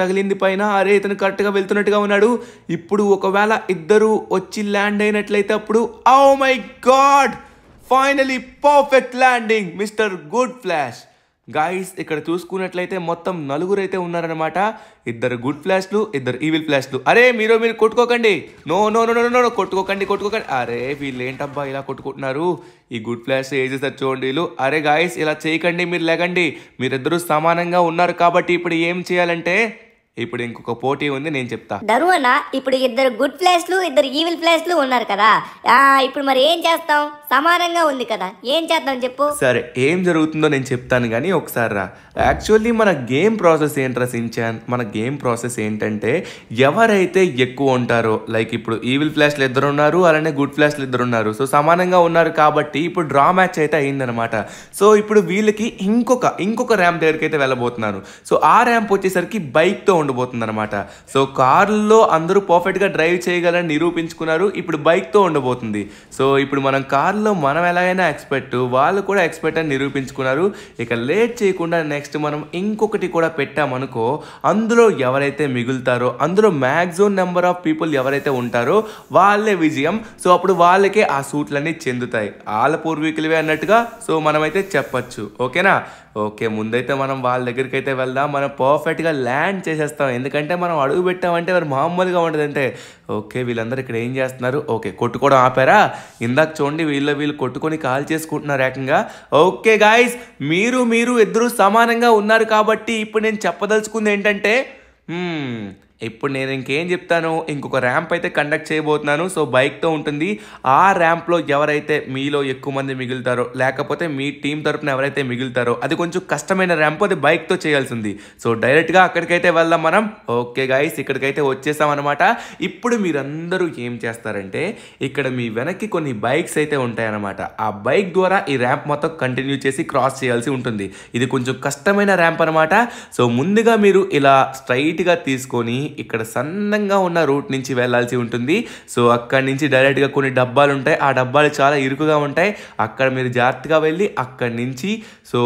తగిలింది పైన అరే ఇతను కరెక్ట్ గా వెళ్తున్నట్టుగా ఉన్నాడు ఇప్పుడు ఒకవేళ ఇద్దరు వచ్చి ల్యాండ్ అయినట్లయితే అప్పుడు oh my God finally perfect landing mister good flash guys ఇక్కడ చూసుకున్నట్లయితే మొత్తం నలుగురు అయితే ఉన్నారనమాట ఇద్దరు గుడ్ ఫ్లాష్లు ఇద్దరు ఈవిల్ ఫ్లాష్లు అరే మీరు మీరు కొట్టుకోకండి no no no no no కొట్టుకోకండి కొట్టుకోకండి అరే వీళ్ళు ఏంటబ్బా ఇలా కొట్టుకుంటున్నారు ఈ గుడ్ ఫ్లాష్ వేసేసారు చూడండి వీళ్ళు అరే గాయస్ ఇలా చేయకండి మీరు లేకండి మీరిద్దరూ సమానంగా ఉన్నారు కాబట్టి ఇప్పుడు ఏం చేయాలంటే ఇప్పుడు ఇంకొక పోటీ ఉంది నేను చెప్తా ధరువన ఇప్పుడు ఇద్దరు గుడ్ లు ఇద్దరు ఈవిల్ ప్లేస్ లు ఉన్నారు కదా ఆ, ఇప్పుడు మరి ఏం చేస్తాం సమానంగా ఉంది కదా ఏం చేద్దాం చెప్పు సరే ఏం జరుగుతుందో నేను చెప్తాను కానీ ఒకసారి రా యాక్చువల్లీ మన గేమ్ ప్రాసెస్ ఏంట్రా సించాన్ మన గేమ్ ప్రాసెస్ ఏంటంటే ఎవరైతే ఎక్కువ ఉంటారో లైక్ ఇప్పుడు ఈవిల్ లు ఇద్దరు ఉన్నారు అలానే గుడ్ ఫ్లాష్ లు ఇద్దరు ఉన్నారు సో సమానంగా ఉన్నారు కాబట్టి ఇప్పుడు డ్రా మ్యాచ్ అయితే అయిందనమాట సో ఇప్పుడు వీళ్ళకి ఇంకొక ఇంకొక ర్యాంప్ దగ్గరికి అయితే వెళ్ళబోతున్నారు సో ఆ ర్యాంప్ వచ్చేసరికి బైక్ తో ఉండబోతుంది అనమాట సో కార్లో అందరూ పర్ఫెక్ట్గా డ్రైవ్ చేయగలని నిరూపించుకున్నారు ఇప్పుడు బైక్తో ఉండబోతుంది సో ఇప్పుడు మనం కార్లో మనం ఎలాగైనా ఎక్స్పెక్ట్ వాళ్ళు కూడా ఎక్స్పెక్ట్ అని నిరూపించుకున్నారు ఇక లేట్ చేయకుండా నెక్స్ట్ మనం ఇంకొకటి కూడా పెట్టామనుకో అందులో ఎవరైతే మిగులుతారో అందులో మ్యాక్సిమం నెంబర్ ఆఫ్ పీపుల్ ఎవరైతే ఉంటారో వాళ్ళే విజయం సో అప్పుడు వాళ్ళకే ఆ సూట్లన్నీ చెందుతాయి వాళ్ళ పూర్వీకులవే అన్నట్టుగా సో మనమైతే చెప్పచ్చు ఓకేనా ఓకే ముందైతే మనం వాళ్ళ దగ్గరికి అయితే వెళ్దాం మనం పర్ఫెక్ట్గా ల్యాండ్ చేసేస్తాం ఎందుకంటే మనం అడుగు పెట్టామంటే మరి మామూలుగా ఉంటుంది అంటే ఓకే వీళ్ళందరూ ఇక్కడ ఏం చేస్తున్నారు ఓకే కొట్టుకోవడం ఆపారా ఇందాక చూడండి వీళ్ళు వీళ్ళు కొట్టుకొని కాల్ చేసుకుంటున్నారు ఏకంగా ఓకే గాయస్ మీరు మీరు ఇద్దరు సమానంగా ఉన్నారు కాబట్టి ఇప్పుడు నేను చెప్పదలుచుకుంది ఏంటంటే ఇప్పుడు నేను ఇంకేం చెప్తాను ఇంకొక ర్యాంప్ అయితే కండక్ట్ చేయబోతున్నాను సో బైక్తో ఉంటుంది ఆ ర్యాంప్లో ఎవరైతే మీలో ఎక్కువ మంది మిగులుతారో లేకపోతే మీ టీం తరపున ఎవరైతే మిగులుతారో అది కొంచెం కష్టమైన ర్యాంప్ అది బైక్తో చేయాల్సింది సో డైరెక్ట్గా అక్కడికైతే వెళ్దాం మనం ఓకే గాయస్ ఇక్కడికైతే వచ్చేసామన్నమాట ఇప్పుడు మీరందరూ ఏం చేస్తారంటే ఇక్కడ మీ వెనక్కి కొన్ని బైక్స్ అయితే ఉంటాయన్నమాట ఆ బైక్ ద్వారా ఈ ర్యాంప్ మొత్తం కంటిన్యూ చేసి క్రాస్ చేయాల్సి ఉంటుంది ఇది కొంచెం కష్టమైన ర్యాంప్ అనమాట సో ముందుగా మీరు ఇలా స్ట్రైట్గా తీసుకొని ఇక్కడ సన్నంగా ఉన్న రూట్ నుంచి వెళ్ళాల్సి ఉంటుంది సో అక్కడి నుంచి డైరెక్ట్గా కొన్ని డబ్బాలు ఉంటాయి ఆ డబ్బాలు చాలా ఇరుకుగా ఉంటాయి అక్కడ మీరు జాగ్రత్తగా వెళ్ళి అక్కడి నుంచి సో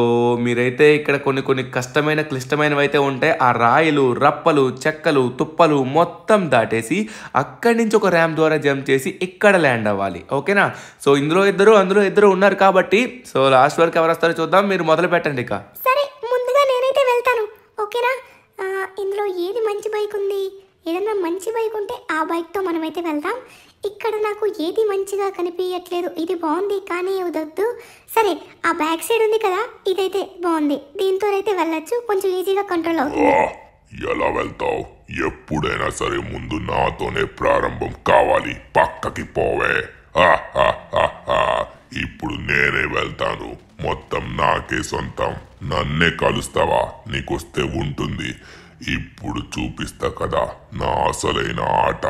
మీరైతే ఇక్కడ కొన్ని కొన్ని కష్టమైన క్లిష్టమైనవి అయితే ఉంటాయి ఆ రాయిలు రప్పలు చెక్కలు తుప్పలు మొత్తం దాటేసి అక్కడి నుంచి ఒక ర్యాంప్ ద్వారా జంప్ చేసి ఇక్కడ ల్యాండ్ అవ్వాలి ఓకేనా సో ఇందులో ఇద్దరు అందులో ఇద్దరు ఉన్నారు కాబట్టి సో లాస్ట్ వరకు ఎవరు వస్తారో చూద్దాం మీరు మొదలు పెట్టండి ఇక సరే ముందుగా నేనైతే వెళ్తాను ఓకేనా ఇందులో ఏది మంచి బైక్ ఉంది ఏదైనా మంచి బైక్ ఉంటే ఆ బైక్తో మనమైతే వెళ్దాం ఇక్కడ నాకు ఏది మంచిగా కనిపించట్లేదు ఇది బాగుంది కానీ వదొద్దు సరే ఆ బ్యాక్ సైడ్ ఉంది కదా ఇదైతే బాగుంది దీంతో అయితే వెళ్ళొచ్చు కొంచెం ఈజీగా కంట్రోల్ అవుతుంది ఎలా వెళ్తావు ఎప్పుడైనా సరే ముందు నాతోనే ప్రారంభం కావాలి పక్కకి పోవే ఇప్పుడు నేనే వెళ్తాను మొత్తం నాకే సొంతం నన్నే కలుస్తావా నీకొస్తే ఉంటుంది ఇప్పుడు చూపిస్తా కదా నా అసలైన ఆట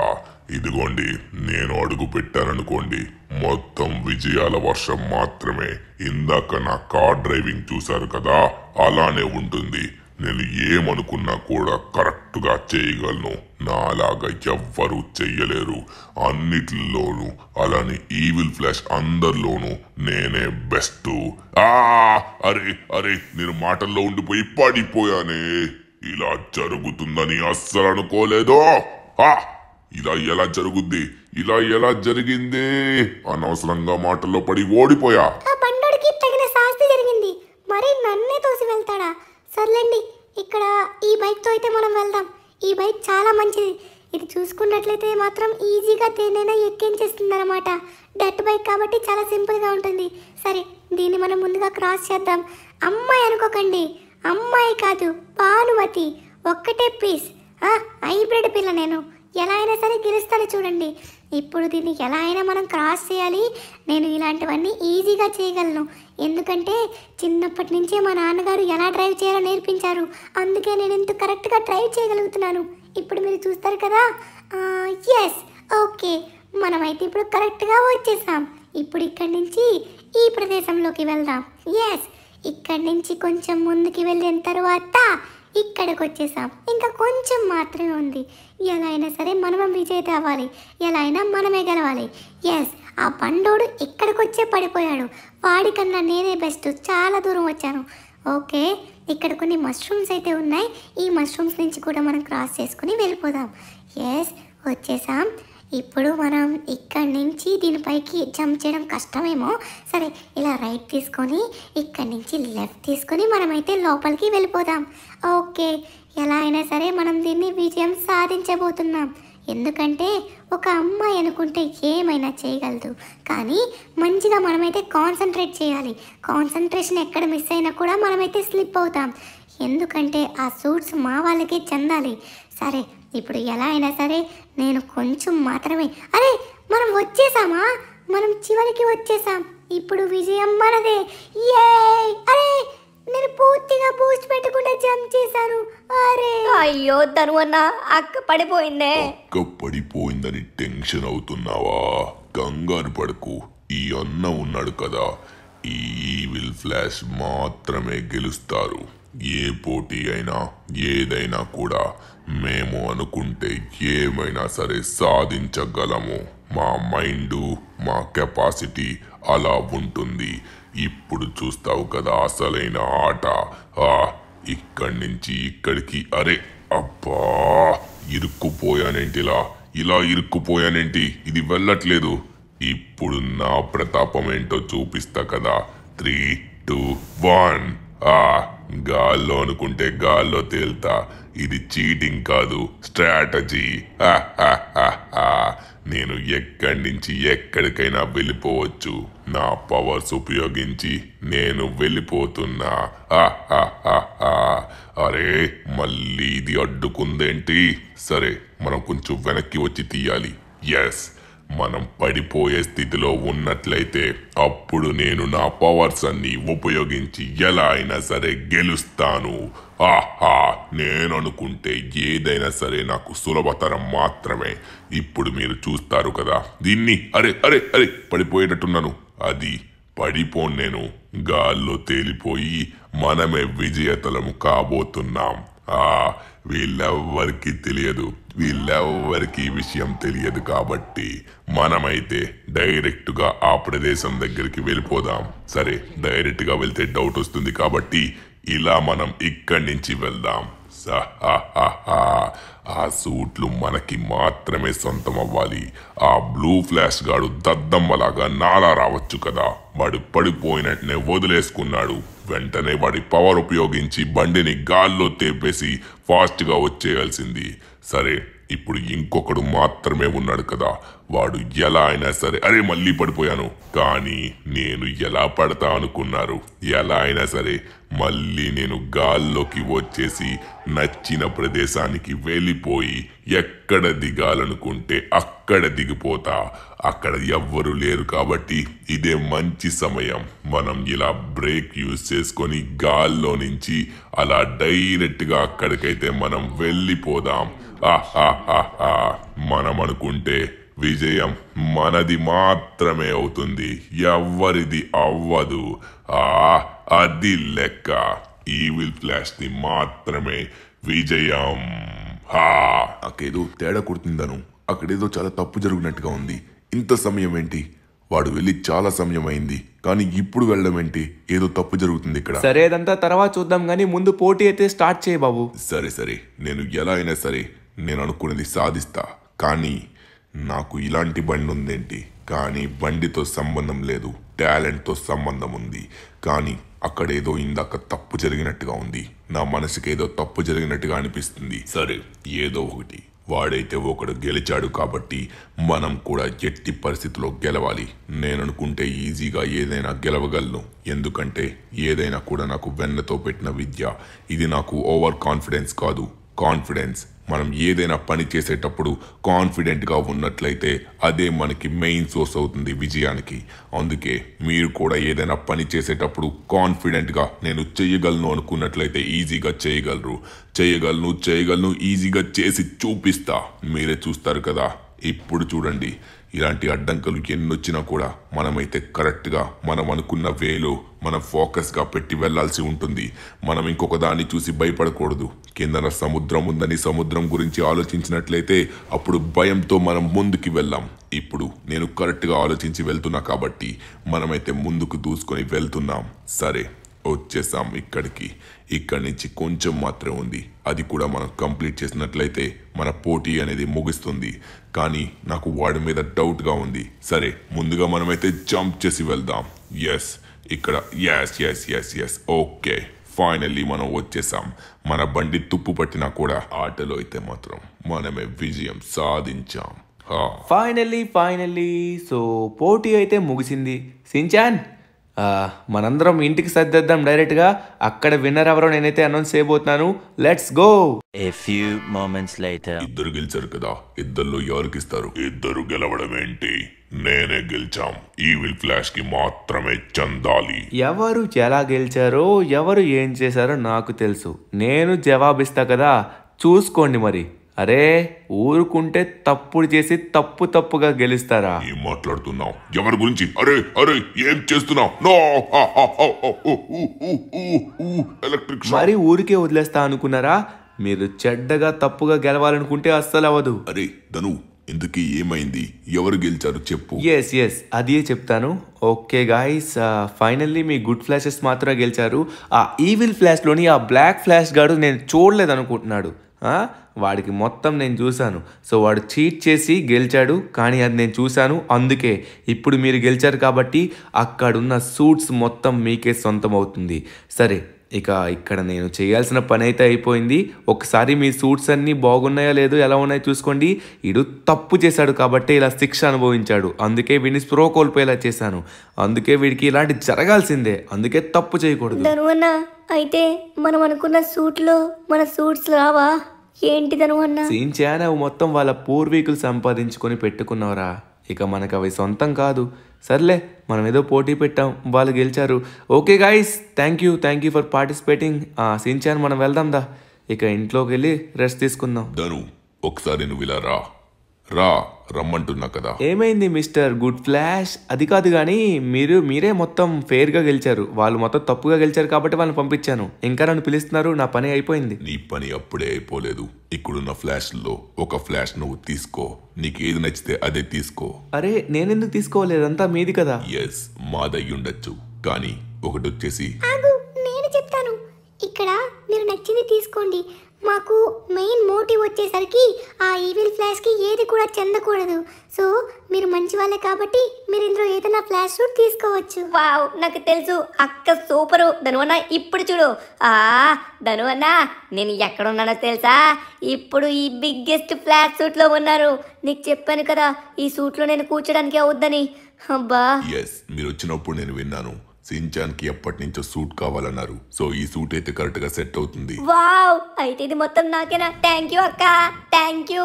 ఇదిగోండి నేను అడుగు పెట్టాననుకోండి మొత్తం విజయాల వర్షం మాత్రమే ఇందాక నా కార్ డ్రైవింగ్ చూశారు కదా అలానే ఉంటుంది నేను ఏమనుకున్నా కూడా కరెక్ట్గా చేయగలను నాలాగా ఎవ్వరూ చెయ్యలేరు అన్నిటిలోనూ అలానే ఈవిల్ ఫ్లాష్ అందరిలోనూ నేనే బెస్ట్ ఆ అరే అరే నేను మాటల్లో ఉండిపోయి పడిపోయానే ఇలా జరుగుతుందని అస్సలు అనుకోలేదు ఇలా ఎలా జరుగుద్ది ఇలా ఎలా జరిగింది అనవసరంగా మాటల్లో పడి ఓడిపోయా ఆ బండోడికి తగిన శాస్తి జరిగింది మరి నన్నే తోసి వెళ్తాడా సర్లేండి ఇక్కడ ఈ బైక్తో అయితే మనం వెళ్దాం ఈ బైక్ చాలా మంచిది ఇది చూసుకున్నట్లయితే మాత్రం ఈజీగా దేనైనా ఎక్కించేస్తుంది అనమాట డర్ట్ బైక్ కాబట్టి చాలా సింపుల్గా ఉంటుంది సరే దీన్ని మనం ముందుగా క్రాస్ చేద్దాం అమ్మాయి అనుకోకండి అమ్మాయి కాదు భానుమతి ఒక్కటే పీస్ హైబ్రిడ్ పిల్ల నేను ఎలా అయినా సరే గెలుస్తాను చూడండి ఇప్పుడు దీన్ని ఎలా అయినా మనం క్రాస్ చేయాలి నేను ఇలాంటివన్నీ ఈజీగా చేయగలను ఎందుకంటే చిన్నప్పటి నుంచే మా నాన్నగారు ఎలా డ్రైవ్ చేయాలో నేర్పించారు అందుకే నేను ఇంత కరెక్ట్గా డ్రైవ్ చేయగలుగుతున్నాను ఇప్పుడు మీరు చూస్తారు కదా ఎస్ ఓకే మనమైతే ఇప్పుడు కరెక్ట్గా వచ్చేసాం ఇప్పుడు ఇక్కడి నుంచి ఈ ప్రదేశంలోకి వెళ్దాం ఎస్ ఇక్కడి నుంచి కొంచెం ముందుకి వెళ్ళిన తర్వాత ఇక్కడికి వచ్చేసాం ఇంకా కొంచెం మాత్రమే ఉంది ఎలా అయినా సరే మనం విజేత అవ్వాలి ఎలా అయినా మనమే గెలవాలి ఎస్ ఆ పండోడు ఇక్కడికి వచ్చే పడిపోయాడు వాడికన్నా నేనే బెస్ట్ చాలా దూరం వచ్చాను ఓకే ఇక్కడ కొన్ని మష్రూమ్స్ అయితే ఉన్నాయి ఈ మష్రూమ్స్ నుంచి కూడా మనం క్రాస్ చేసుకుని వెళ్ళిపోదాం ఎస్ వచ్చేసాం ఇప్పుడు మనం ఇక్కడి నుంచి దీనిపైకి జంప్ చేయడం కష్టమేమో సరే ఇలా రైట్ తీసుకొని ఇక్కడి నుంచి లెఫ్ట్ తీసుకొని మనమైతే లోపలికి వెళ్ళిపోదాం ఓకే ఎలా అయినా సరే మనం దీన్ని విజయం సాధించబోతున్నాం ఎందుకంటే ఒక అమ్మాయి అనుకుంటే ఏమైనా చేయగలదు కానీ మంచిగా మనమైతే కాన్సన్ట్రేట్ చేయాలి కాన్సన్ట్రేషన్ ఎక్కడ మిస్ అయినా కూడా మనమైతే స్లిప్ అవుతాం ఎందుకంటే ఆ సూట్స్ మా వాళ్ళకే చెందాలి సరే ఇప్పుడు ఎలా అయినా సరే నేను కొంచెం మాత్రమే అరే మనం వచ్చేసామా మనం చివరికి వచ్చేసాం ఇప్పుడు విజయం మనదే ఏ అరే నేను పూర్తిగా బూస్ట్ పెట్టకుండా జంప్ చేశారు అరే అయ్యో తనువన్న అక్క పడిపోయిందే అక్క పడిపోయిందని టెన్షన్ అవుతున్నావా కంగారు పడకు ఈ అన్న ఉన్నాడు కదా ఈ విల్ ఫ్లాష్ మాత్రమే గెలుస్తారు ఏ పోటీ అయినా ఏదైనా కూడా మేము అనుకుంటే ఏమైనా సరే సాధించగలము మా మైండు మా కెపాసిటీ అలా ఉంటుంది ఇప్పుడు చూస్తావు కదా అసలైన ఆట ఆ ఇక్కడి నుంచి ఇక్కడికి అరే అబ్బా ఇరుక్కుపోయానేంటిలా ఇలా ఇరుక్కుపోయానేంటి ఇది వెళ్ళట్లేదు ఇప్పుడు నా ప్రతాపం ఏంటో చూపిస్తా కదా త్రీ టూ వన్ ఆ గాల్లో అనుకుంటే గాల్లో తేల్తా ఇది చీటింగ్ కాదు స్ట్రాటజీ నేను ఎక్కడి నుంచి ఎక్కడికైనా వెళ్ళిపోవచ్చు నా పవర్స్ ఉపయోగించి నేను వెళ్ళిపోతున్నా అరే మళ్ళీ ఇది అడ్డుకుందేంటి సరే మనం కొంచెం వెనక్కి వచ్చి తీయాలి ఎస్ మనం పడిపోయే స్థితిలో ఉన్నట్లయితే అప్పుడు నేను నా పవర్స్ అన్ని ఉపయోగించి ఎలా అయినా సరే గెలుస్తాను ఆహా నేను అనుకుంటే ఏదైనా సరే నాకు సులభతరం మాత్రమే ఇప్పుడు మీరు చూస్తారు కదా దీన్ని అరే అరే అరే పడిపోయేటట్టున్నాను అది పడిపో నేను గాల్లో తేలిపోయి మనమే విజేతలం కాబోతున్నాం ఆ వీళ్ళెవ్వరికి తెలియదు వీళ్ళెవ్వరికి ఈ విషయం తెలియదు కాబట్టి మనమైతే డైరెక్ట్గా ఆ ప్రదేశం దగ్గరికి వెళ్ళిపోదాం సరే డైరెక్ట్గా వెళ్తే డౌట్ వస్తుంది కాబట్టి ఇలా మనం ఇక్కడి నుంచి వెళ్దాం (laughs) ఆ సూట్లు మనకి మాత్రమే సొంతం అవ్వాలి ఆ బ్లూ ఫ్లాష్ గాడు దద్దమ్మలాగా నాలా రావచ్చు కదా వాడు పడిపోయినట్నే వదిలేసుకున్నాడు వెంటనే వాడి పవర్ ఉపయోగించి బండిని గాల్లో తేపేసి ఫాస్ట్గా వచ్చేయాల్సింది సరే ఇప్పుడు ఇంకొకడు మాత్రమే ఉన్నాడు కదా వాడు ఎలా అయినా సరే అరే మళ్ళీ పడిపోయాను కానీ నేను ఎలా పడతా అనుకున్నారు ఎలా అయినా సరే మళ్ళీ నేను గాల్లోకి వచ్చేసి నచ్చిన ప్రదేశానికి వెళ్ళిపోయి ఎక్కడ దిగాలనుకుంటే అక్కడ దిగిపోతా అక్కడ ఎవ్వరు లేరు కాబట్టి ఇదే మంచి సమయం మనం ఇలా బ్రేక్ యూజ్ చేసుకొని గాల్లో నుంచి అలా డైరెక్ట్గా అక్కడికైతే మనం వెళ్ళిపోదాం ఆహా మనం అనుకుంటే విజయం మనది మాత్రమే అవుతుంది ఎవ్వరిది అవ్వదు ఆ అది లెక్క ఈవిల్ ది మాత్రమే విజయం హా అక్కడేదో తేడా కుడుతుందను అక్కడేదో చాలా తప్పు జరిగినట్టుగా ఉంది ఇంత సమయం ఏంటి వాడు వెళ్ళి చాలా సమయం అయింది కానీ ఇప్పుడు వెళ్ళడం ఏంటి ఏదో తప్పు జరుగుతుంది ఇక్కడ సరే అదంతా తర్వాత చూద్దాం కానీ ముందు పోటీ అయితే స్టార్ట్ చేయబాబు సరే సరే నేను ఎలా అయినా సరే నేను అనుకున్నది సాధిస్తా కానీ నాకు ఇలాంటి బండి ఉందేంటి కానీ బండితో సంబంధం లేదు టాలెంట్తో సంబంధం ఉంది కానీ అక్కడేదో ఇందాక తప్పు జరిగినట్టుగా ఉంది నా మనసుకి ఏదో తప్పు జరిగినట్టుగా అనిపిస్తుంది సరే ఏదో ఒకటి వాడైతే ఒకడు గెలిచాడు కాబట్టి మనం కూడా ఎట్టి పరిస్థితిలో గెలవాలి నేననుకుంటే ఈజీగా ఏదైనా గెలవగలను ఎందుకంటే ఏదైనా కూడా నాకు వెన్నతో పెట్టిన విద్య ఇది నాకు ఓవర్ కాన్ఫిడెన్స్ కాదు కాన్ఫిడెన్స్ మనం ఏదైనా పని చేసేటప్పుడు కాన్ఫిడెంట్గా ఉన్నట్లయితే అదే మనకి మెయిన్ సోర్స్ అవుతుంది విజయానికి అందుకే మీరు కూడా ఏదైనా పని చేసేటప్పుడు కాన్ఫిడెంట్గా నేను చేయగలను అనుకున్నట్లయితే ఈజీగా చేయగలరు చేయగలను చేయగలను ఈజీగా చేసి చూపిస్తా మీరే చూస్తారు కదా ఇప్పుడు చూడండి ఇలాంటి అడ్డంకులు ఎన్నొచ్చినా కూడా మనమైతే కరెక్ట్గా మనం అనుకున్న వేలో మనం ఫోకస్గా పెట్టి వెళ్లాల్సి ఉంటుంది మనం ఇంకొక దాన్ని చూసి భయపడకూడదు కిందన సముద్రం ఉందని సముద్రం గురించి ఆలోచించినట్లయితే అప్పుడు భయంతో మనం ముందుకి వెళ్ళాం ఇప్పుడు నేను కరెక్ట్గా ఆలోచించి వెళ్తున్నా కాబట్టి మనమైతే ముందుకు దూసుకొని వెళ్తున్నాం సరే వచ్చేసాం ఇక్కడికి ఇక్కడి నుంచి కొంచెం మాత్రమే ఉంది అది కూడా మనం కంప్లీట్ చేసినట్లయితే మన పోటీ అనేది ముగుస్తుంది కానీ నాకు వాడి మీద డౌట్గా ఉంది సరే ముందుగా మనమైతే జంప్ చేసి వెళ్దాం ఎస్ ఇక్కడ yes yes yes yes okay finally మనం వచ్చేసాం మన బండి తుప్పు పట్టినా కూడా ఆటలో అయితే మాత్రం మనమే విజయం సాధించాం ఫైనల్లీ ఫైనల్లీ సో పోటీ అయితే ముగిసింది సించాన్ మనందరం ఇంటికి సర్దేద్దాం డైరెక్ట్గా అక్కడ విన్నర్ ఎవరో నేనైతే అనౌన్స్ చేయబోతున్నాను let's go a few moments later ఇద్దరు గెలిచారు కదా ఇద్దరు ఎవరికి ఇస్తారు ఇద్దరు గెలవడం ఏంటి నేనే గెలిచాం ఈవిల్ ఫ్లాష్ కి మాత్రమే చందాలి ఎవరు ఎలా గెలిచారో ఎవరు ఏం చేశారో నాకు తెలుసు నేను జవాబిస్తా కదా చూసుకోండి మరి అరే ఊరుకుంటే తప్పుడు చేసి తప్పు తప్పుగా గెలుస్తారా ఏం మాట్లాడుతున్నావు ఎవరి గురించి అరే అరే ఏం చేస్తున్నావు ఎలక్ట్రిక్ మరి ఊరికే వదిలేస్తా అనుకున్నారా మీరు చెడ్డగా తప్పుగా గెలవాలనుకుంటే అస్సలు అవ్వదు అరే ధను ఇందుకి ఏమైంది ఎవరు గెలిచారు చెప్పు ఎస్ ఎస్ అదే చెప్తాను ఓకే గాయస్ ఫైనల్లీ మీ గుడ్ ఫ్లాషెస్ మాత్రమే గెలిచారు ఆ ఈవిల్ ఫ్లాష్లోని ఆ బ్లాక్ ఫ్లాష్ గాడు నేను చూడలేదు అనుకుంటున్నాడు ఆ, వాడికి మొత్తం నేను చూశాను సో వాడు చీట్ చేసి గెలిచాడు కానీ అది నేను చూశాను అందుకే ఇప్పుడు మీరు గెలిచారు కాబట్టి అక్కడున్న సూట్స్ మొత్తం మీకే సొంతం అవుతుంది సరే ఇక ఇక్కడ నేను చేయాల్సిన పని అయితే అయిపోయింది ఒకసారి మీ సూట్స్ అన్నీ బాగున్నాయా లేదో ఎలా ఉన్నాయో చూసుకోండి ఇడు తప్పు చేశాడు కాబట్టి ఇలా శిక్ష అనుభవించాడు అందుకే వీడిని స్ప్రో కోల్పోయేలా చేశాను అందుకే వీడికి ఇలాంటి జరగాల్సిందే అందుకే తప్పు చేయకూడదు అయితే మనం అనుకున్న సూట్లు మన సూట్స్ రావా ఏంటిదను అన్న సీన్ సీన్చానా మొత్తం వాళ్ళ పూర్వీకులు సంపాదించుకొని పెట్టుకున్నావురా ఇక మనకు అవి సొంతం కాదు సర్లే మనం ఏదో పోటీ పెట్టాం వాళ్ళు గెలిచారు okay guys thank you thank you for participating scene చేయను మనం వెళ్దాం దా ఇక ఇంట్లోకి వెళ్ళి రెస్ట్ తీసుకుందాం ఒకసారి నువ్వు ఇలా రా రా రమ్మంటున్నా కదా ఏమైంది మిస్టర్ గుడ్ ఫ్లాష్ అది కాదు కానీ మీరు మీరే మొత్తం ఫేర్ గా గెలిచారు వాళ్ళు మొత్తం తప్పుగా గెలిచారు కాబట్టి వాళ్ళని పంపించాను ఇంకా నన్ను పిలుస్తున్నారు నా పని అయిపోయింది నీ పని అప్పుడే అయిపోలేదు ఇక్కడున్న ఫ్లాష్ లో ఒక ఫ్లాష్ నువ్వు తీసుకో నీకు ఏది నచ్చితే అదే తీసుకో అరే నేనెందుకు తీసుకోలేదు అంతా మీది కదా ఎస్ మాదయ్యి ఉండొచ్చు కానీ ఒకటి వచ్చేసి నేను చెప్తాను ఇక్కడ మీరు నచ్చింది తీసుకోండి మాకు మెయిన్ మోటివ్ వచ్చేసరికి ఆ ఈవిల్ ఫ్లాష్కి ఏది కూడా చెందకూడదు సో మీరు మంచి వాళ్ళే కాబట్టి మీరు ఇందులో ఏదైనా ఫ్లాష్ షూట్ తీసుకోవచ్చు వావ్ నాకు తెలుసు అక్క సూపరు ధనువన్న ఇప్పుడు చూడు ఆ ధనువన్న నేను ఎక్కడున్నానో తెలుసా ఇప్పుడు ఈ బిగ్గెస్ట్ ఫ్లాష్ షూట్లో ఉన్నారు నీకు చెప్పాను కదా ఈ సూట్లో నేను కూర్చోడానికి అవుద్దని అబ్బా ఎస్ మీరు వచ్చినప్పుడు నేను విన్నాను సించాన్కి ఎప్పటి నుంచో సూట్ కావాలన్నారు సో ఈ సూట్ అయితే కరెక్ట్ గా సెట్ అవుతుంది వావ్ అయితే ఇది మొత్తం నాకేనా థ్యాంక్ యూ అక్క థ్యాంక్ యూ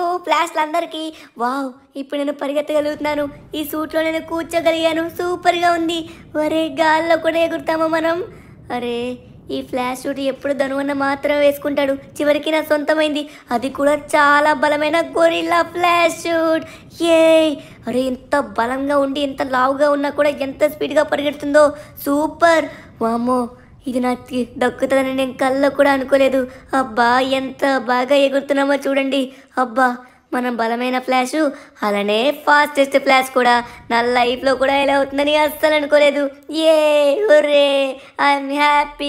అందరికి వావ్ ఇప్పుడు నేను పరిగెత్తగలుగుతున్నాను ఈ సూట్లో నేను కూర్చోగలిగాను సూపర్గా ఉంది ఒరే గాల్లో కూడా ఎగురుతామా మనం అరే ఈ ఫ్లాష్ షూట్ ఎప్పుడు ధనువన్న మాత్రమే వేసుకుంటాడు చివరికి నా సొంతమైంది అది కూడా చాలా బలమైన గొరిల్లా ఫ్లాష్ షూట్ ఏ అరే ఎంత బలంగా ఉండి ఎంత లావుగా ఉన్నా కూడా ఎంత స్పీడ్గా పరిగెడుతుందో సూపర్ వామో ఇది నాకు దక్కుతుందని నేను కళ్ళకు కూడా అనుకోలేదు అబ్బా ఎంత బాగా ఎగురుతున్నామో చూడండి అబ్బా మనం బలమైన ఫ్లాష్ అలానే ఫాస్టెస్ట్ ఫ్లాష్ కూడా నా లైఫ్లో కూడా ఇలా అవుతుందని అస్సలు అనుకోలేదు ఏ ఒరే ఐఎమ్ హ్యాపీ